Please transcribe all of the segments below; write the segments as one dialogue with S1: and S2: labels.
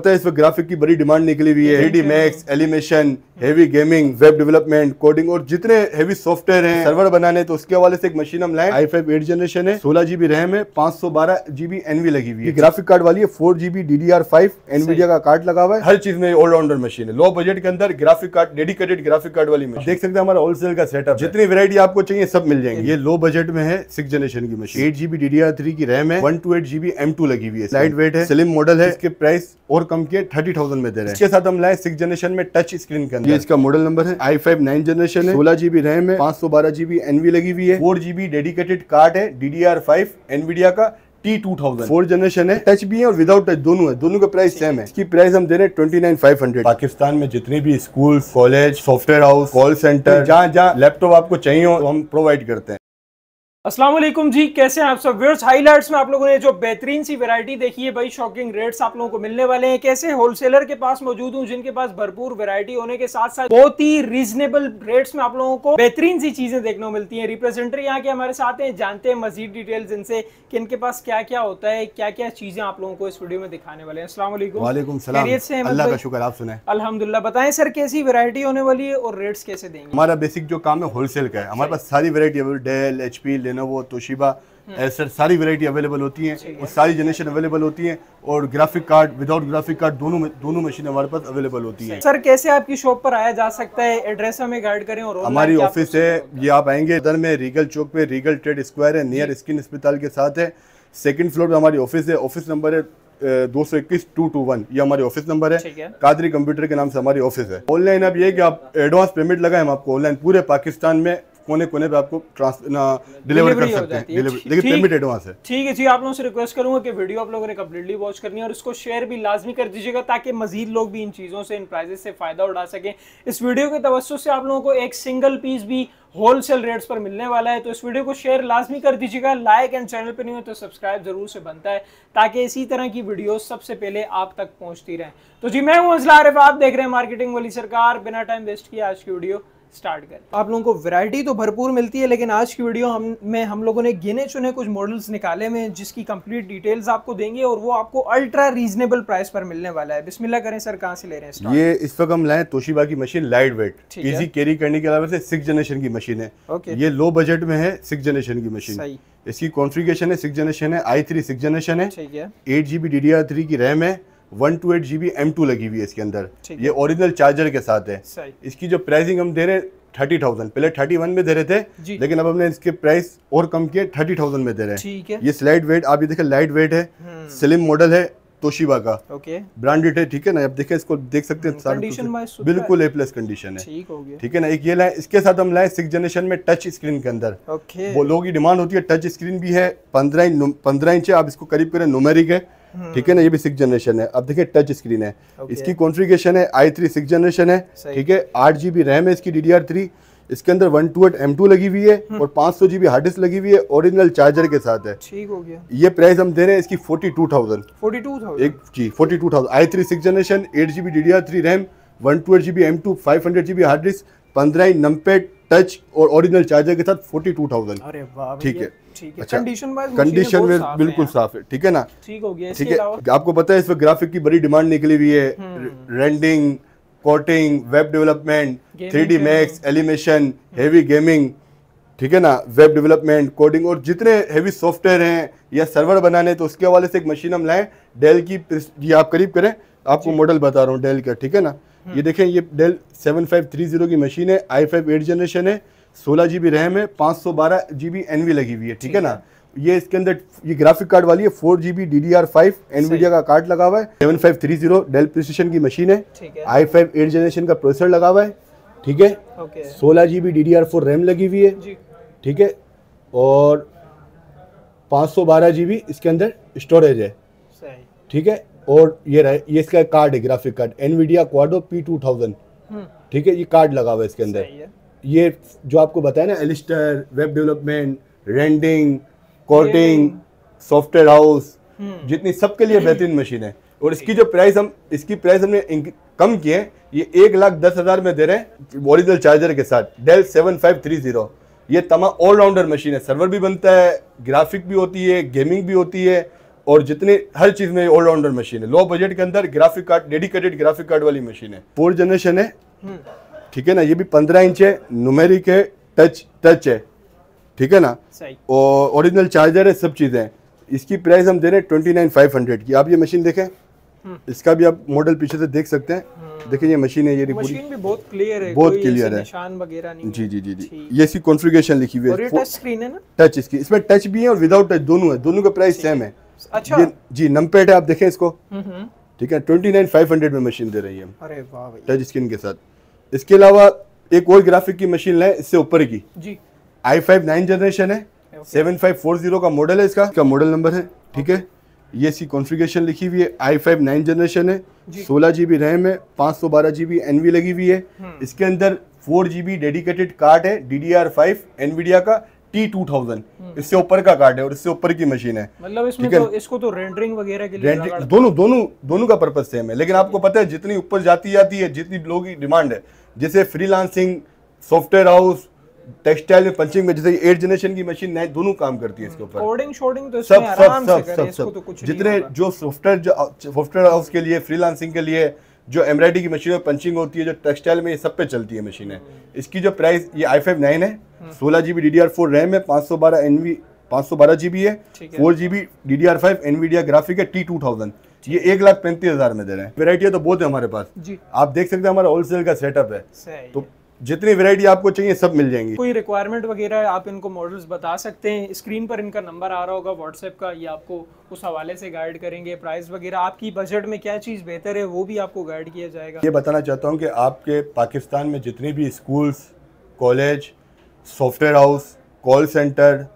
S1: पता है इस वक्त ग्राफिक की बड़ी डिमांड निकली हुई है three max animation heavy gaming web development coding और जितने हेवी सॉफ्टवेयर हैं सर्वर बनाने तो उसके हवाले से एक मशीन हम लाए आई फाइव एट जनरेशन है सोलह जीबी रैम है पांच सौ बारह जीबी एनवी लगी हुई है ग्राफिक कार्ड वाली है four GB D D R five Nvidia का कार्ड लगा हुआ है हर चीज में ऑलराउंडर मशीन है लो बजट के अंदर graphic card dedicated graphic card वाली मशीन देख सकते हैं हमारा होलसेल का सेटअप जितनी वेरायटी आपको चाहिए सब मिल जाएंगे ये लो बजट में है सिक्स जनरेशन की machine eight GB D D R three की रैम है one two eight GB M two लगी हुई है लाइट वेट है स्लिम मॉडल है इसके प्राइस और कम किए थर्टी थाउजेंड में दे रहे हैं इसके साथ हम लाए सिक्स जनरेशन में टच स्क्रीन के अंदर इसका मॉडल नंबर है आई फाइव नाइन जनरेशन है सोलह जीबी रैम है पांच सौ बारह जीबी एनवी लगी हुई है फोर जीबी डेडिकेटेड कार्ड है D D R five Nvidia का T two thousand four generation है टच भी है और विदाउट टच दोनों है दोनों का प्राइस सेम है इसकी प्राइस हम दे रहे हैं twenty nine five hundred Pakistan में जितने भी school college software house call centre जहाँ जहाँ लैपटॉप आपको चाहिए हो तो हम प्रोवाइड करते हैं
S2: असलम जी कैसे हैं आप सब व्यर्स हाईलाइट्स में आप लोगों ने जो बेहतरीन सी वैरायटी देखी है भाई शॉकिंग रेट्स आप लोगों को मिलने वाले हैं कैसे होलसेलर के पास मौजूद हूं जिनके पास भरपूर वैरायटी होने के साथ साथ बहुत ही रीजनेबल रेट्स में आप लोगों को बेहतरीन सी चीजें देखने को मिलती हैं रिप्रेजेंटर यहाँ के हमारे साथ हैं जानते हैं मजीद डिटेल्स इनसे कि इनके पास क्या क्या होता है क्या क्या चीजें आप लोगों को इस वीडियो में दिखाने वाले हैं असला
S1: अलहमदुल्ला
S2: मतलब बताएं सर कैसी वरायटी होने वाली है और रेट्स कैसे देंगे
S1: हमारा बेसिक जो काम है होलसेल का है हमारे पास सारी variety Dell Lenovo Toshiba Acer सारी वेराइटी अवेलेबल होती हैं और सारी जनरेशन अवेलेबल होती हैं और graphic card without graphic card दोनों में, दोनों मशीन हमारे पास अवेलेबल होती हैं सर
S2: कैसे आपकी शॉप पर आया जा सकता है एड्रेस हमें गाइड करें और हमारी
S1: ऑफिस है ये आप आएंगे इधर में रीगल चौक पे रीगल ट्रेड स्क्वायर है नियर स्किन अस्पताल के साथ है सेकेंड फ्लोर पर हमारी ऑफिस है ऑफिस नंबर है दो सौ इक्कीस टू टू वन ये हमारी ऑफिस नंबर है, है। कादरी कंप्यूटर के नाम से हमारी ऑफिस है ऑनलाइन अब ये कि आप एडवांस पेमेंट लगाए हम आपको ऑनलाइन पूरे पाकिस्तान में कोने कोने पे आपको डिलीवर कर सकते हैं लेकिन लिमिटेड वहाँ से
S2: ठीक है जी आप लोगों से रिक्वेस्ट करूंगा कि वीडियो आप लोगों ने कंप्लीटली वॉच करनी है और इसको शेयर भी लाजमी कर दीजिएगा ताकि मजीद लोग भी इन चीज़ों से इन प्राइजेस से फ़ायदा उठा सकें इस वीडियो के तवसत से आप लोगों को एक सिंगल पीस भी होलसेल रेट्स पर मिलने वाला है तो इस वीडियो को शेयर लाजमी कर दीजिएगा लाइक एंड चैनल पर नहीं हो तो सब्सक्राइब जरूर से बनता है ताकि इसी तरह की वीडियो सबसे पहले आप तक पहुंचती रहें तो जी मैं हूं अजला आरिफ आप देख रहे हैं मार्केटिंग वाली सरकार बिना टाइम वेस्ट किया आज की वीडियो स्टार्ट करें आप लोगों को वैरायटी तो भरपूर मिलती है लेकिन आज की वीडियो हम में हम लोगों ने गिने चुने कुछ मॉडल्स निकाले में जिसकी कंप्लीट डिटेल्स आपको देंगे और वो आपको अल्ट्रा रीजनेबल प्राइस पर मिलने वाला है बिस्मिल्ला करें सर कहाँ से ले रहे हैं ये
S1: इस वक्त हम लाए तोशीबा की machine light weight easy carry करने के अलावा सिक्स जनरेशन की मशीन है ये लो बजट में है सिक्स जनरेशन की मशीन सही इसकी कॉन्फ़िगरेशन है सिक्स जनरेशन है आई थ्री सिक्स जनरेशन है eight G B D D R three की रैम है one two eight G B M two लगी हुई है इसके अंदर ये ओरिजिनल चार्जर के साथ है इसकी जो प्राइसिंग हम दे रहे हैं थर्टी थाउजेंड पहले थर्टी वन में दे रहे थे लेकिन अब हमने इसके प्राइस और कम किए थर्टी थाउजेंड में दे रहे हैं ये स्लाइट वेट आप ये देखें लाइट वेट है स्लिम हम्म। मॉडल है तोशिबा का ब्रांडेड है ठीक है ना आप देखें इसको देख सकते हैं हम्म, बिल्कुल ए प्लस कंडीशन
S2: है ठीक है
S1: ना एक ये लाए इसके साथ हम लाए सिक्स जनरेशन में टच स्क्रीन के अंदर वो लोगों की डिमांड होती है टच स्क्रीन भी है पंद्रह पंद्रह इंच आप इसको करीब करें नोमेरिक है ठीक है ना ये भी सिक्स जनरेशन है अब देखिए टच स्क्रीन है इसकी कॉन्फ़िगरेशन है आई थ्री सिक्स जनरेशन है ठीक है आठ जीबी रैम है इसकी डी डी आर थ्री इसके अंदर one two eight M two लगी हुई है हम्म। और पांच सौ जीबी हार्ड डिस्क लगी हुई है ओरिजिनल चार्जर के साथ है ठीक हो गया ये प्राइस हम दे रहे हैं इसकी forty two thousand forty two thousand एक जी forty two thousand i three six generation eight G B D D R three RAM one two eight GB M two five hundred GB hard disk पंद्रह numpad touch और original charger के साथ forty two thousand ठीक है
S2: ठीक है condition अच्छा, में बिल्कुल
S1: साफ है ठीक है ना
S2: ठीक हो गया ठीक है
S1: आपको पता है इस पर ग्राफिक की बड़ी डिमांड निकली हुई है rendering coding web development three D max animation heavy gaming ठीक है ना वेब डेवलपमेंट कोडिंग और जितने हेवी सॉफ्टवेयर हैं या सर्वर बनाने तो उसके हवाले से एक मशीन हम लाएं डेल की ये आप करीब करें आपको मॉडल बता रहा हूँ डेल का ठीक है ना हम्म। ये देखें ये Dell seven five three zero की मशीन है आई फाइव एट जनरेशन है सोलह जी बी रैम है पाँच सौ बारह जी बी एन वी लगी हुई है ठीक है ना ये इसके अंदर ये ग्राफिक कार्ड वाली है four G B D D R five Nvidia का कार्ड लगा हुआ है seven five three zero Dell precision की मशीन है आई फाइव एट जनरेशन का प्रोसेसर लगा हुआ है ठीक है सोलह G B D D R four RAM लगी हुई है ठीक है और पाँच सौ बारह जी बी इसके अंदर स्टोरेज है ठीक है और ये रहे ये इसका कार्ड है graphic card Nvidia Quadro P two thousand ठीक है ये कार्ड लगा हुआ है इसके अंदर ये जो आपको बताया ना एलिस्टर web development rendering coding software house जितनी सबके लिए बेहतरीन मशीन है और इसकी जो प्राइस हम इसकी प्राइस हमने कम की है ये एक लाख दस हज़ार में दे रहे हैं ओरिजिनल चार्जर के साथ Dell seven five three zero ये तमाम ऑलराउंडर मशीन है सर्वर भी बनता है ग्राफिक भी होती है गेमिंग भी होती है और जितनी हर चीज़ में ऑलराउंडर मशीन है लो बजट के अंदर graphic card dedicated graphic card वाली मशीन है फोर जनरेशन है हम्म। ठीक है ना ये भी पंद्रह इंच है नुमेरिक है टच टच है ठीक है ना और ओरिजिनल चार्जर है सब चीज़ें हैं इसकी प्राइस हम दे रहे हैं ट्वेंटी नाइन फाइव हंड्रेड की आप ये मशीन देखें
S2: हम्म।
S1: इसका भी आप मॉडल पीछे से देख सकते हैं हम्म। देखिए ये मशीन है ये मशीन भी
S2: बहुत क्लियर है बहुत क्लियर है निशान वगैरह नहीं
S1: जी जी जी जी ये इसकी कॉन्फ़िगरेशन लिखी हुई है टच स्क्रीन है ना टच इसकी इसमें टच भी है और विदाउट टच दोनों है दोनों का प्राइस सेम है अच्छा ये, जी नमपैड है आप देखें इसको
S2: ठीक
S1: है ट्वेंटी नाइन फाइव हंड्रेड में मशीन दे रही है अरे टच स्क्रीन के साथ इसके अलावा एक और ग्राफिक की मशीन लाए इससे ऊपर की जी आई फाइव नाइन जनरेशन है सेवन फाइव फोर जीरो का मॉडल है इसका इसका मॉडल नंबर है ठीक है ये इसकी कॉन्फ़िगरेशन लिखी हुई है आई फाइव नाइन जनरेशन है सोलह जी बी रैम है पाँच सौ बारह जी बी एन वी लगी हुई है हम्म। इसके अंदर four G B dedicated card है D D R five Nvidia का टी टू थाउजेंड इससे ऊपर का कार्ड है और इससे ऊपर की मशीन है मतलब इसमें तो,
S2: इसको तो रेंडरिंग वगैरह के लिए रेंडरिंग, दोनों
S1: दोनों दोनों का पर्पज सेम है लेकिन आपको पता है जितनी ऊपर जाती जाती है जितनी लोगों की डिमांड है जैसे फ्रीलांसिंग सॉफ्टवेयर हाउस टेक्सटाइल में पंचिंग में जैसे एट जनरेशन की मशीन नए दोनों काम करती है इसके हम्म। ऊपर
S2: कोडिंग शोडिंग तो सब सब सब सब सब तो जितने
S1: जो सॉफ्टवेयर सॉफ्टवेयर हाउस के लिए फ्रीलांसिंग के लिए जो एम्ब्रॉयडरी की मशीन और पंचिंग होती है जो टेक्सटाइल में ये सब पे चलती है है इसकी जो प्राइस ये आई फाइव नाइन है हम्म। सोलह G B D D R four RAM है पाँच सौ बारह एन वी पाँच सौ बारह जी बी है four G B D D R five NVIDIA graphic है टी टू थाउजेंड ये एक लाख पैंतीस हजार में दे रहे हैं वेरायटी तो बहुत है हमारे पास जी आप देख सकते हैं हमारा होलसेल का सेटअप है तो जितनी वैरायटी आपको चाहिए सब मिल जाएंगी कोई
S2: रिक्वायरमेंट वगैरह आप इनको मॉडल्स बता सकते हैं स्क्रीन पर इनका नंबर आ रहा होगा व्हाट्सएप का ये आपको उस हवाले से गाइड करेंगे प्राइस वगैरह आपकी बजट में क्या चीज़ बेहतर है वो भी आपको गाइड किया जाएगा ये बताना
S1: चाहता हूँ कि आपके पाकिस्तान में जितने भी schools college software house call centre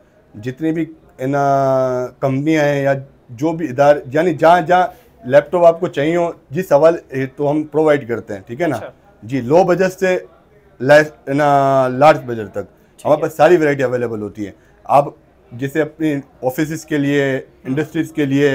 S1: जितनी भी कंपनियाँ हैं या जो भी इधार यानी जहाँ जहाँ लैपटॉप आपको चाहिए हो जिस सवाल तो हम प्रोवाइड करते हैं ठीक है ना अच्छा। जी लो बजट से लार्ज बजट तक हमारे पास सारी वैरायटी अवेलेबल होती है आप जैसे अपनी ऑफिस के लिए इंडस्ट्रीज़ के लिए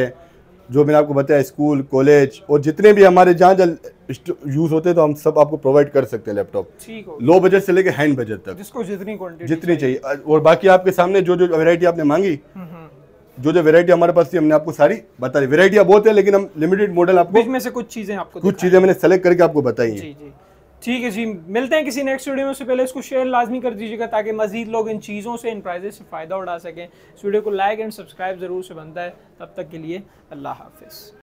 S1: जो मैंने आपको बताया स्कूल कॉलेज और जितने भी हमारे जहाँ जहाँ यूज़ होते हैं तो हम सब आपको प्रोवाइड कर सकते हैं लैपटॉप लो बजट से लेकर हैंड बजट तक जिसको जितनी जितनी चाहिए और बाकी आपके सामने जो जो वेरायटी आपने मांगी
S2: हम्म, हम्म।
S1: जो जो वेरायटी हमारे पास थी हमने आपको सारी बताई वेरायटियाँ बहुत है लेकिन हम लिमिटेड मॉडल आपको से कुछ चीज़ें आपको कुछ चीज़ें मैंने सेलेक्ट करके आपको बताई हैं
S2: ठीक है जी मिलते हैं किसी नेक्स्ट वीडियो में उससे पहले इसको शेयर लाजमी कर दीजिएगा ताकि मजीद लोग इन चीज़ों से इन प्राइजेस से फ़ायदा उठा सकें इस वीडियो को लाइक एंड सब्सक्राइब ज़रूर से बनता है तब तक के लिए अल्लाह हाफिज़